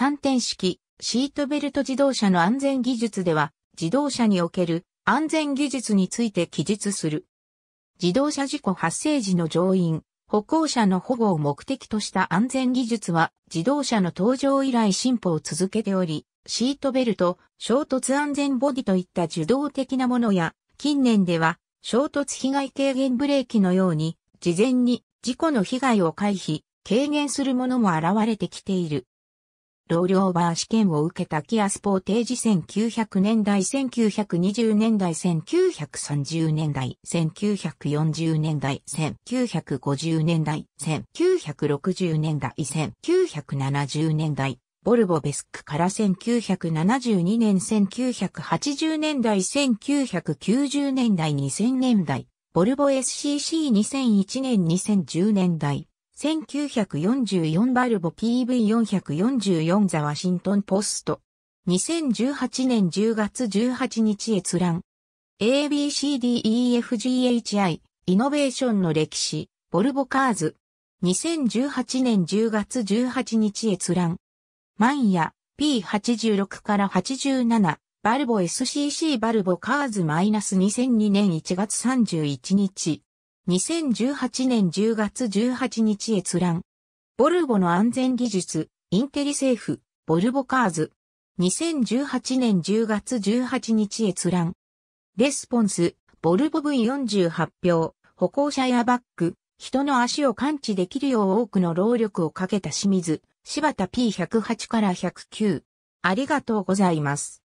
3点式、シートベルト自動車の安全技術では、自動車における安全技術について記述する。自動車事故発生時の乗員、歩行者の保護を目的とした安全技術は自動車の登場以来進歩を続けており、シートベルト、衝突安全ボディといった受動的なものや、近年では衝突被害軽減ブレーキのように、事前に事故の被害を回避、軽減するものも現れてきている。ローリオーバー試験を受けたキアスポーテージ1900年代、1920年代、1930年代、1940年代、1950年代、1960年代、1970年代、ボルボベスクから1972年、1980年代、1990年代、2000年代、ボルボ SCC2001 年、2010年代、1944バルボ PV444 ザワシントンポスト。2018年10月18日閲覧。ABCDEFGHI イノベーションの歴史、ボルボカーズ。2018年10月18日閲覧。マンヤ P86 から87、バルボ SCC バルボカーズ -2002 年1月31日。2018年10月18日閲覧。ボルボの安全技術、インテリ政府、ボルボカーズ。2018年10月18日閲覧。レスポンス、ボルボ V48 票、歩行者やバック、人の足を感知できるよう多くの労力をかけた清水、柴田 P108 から109。ありがとうございます。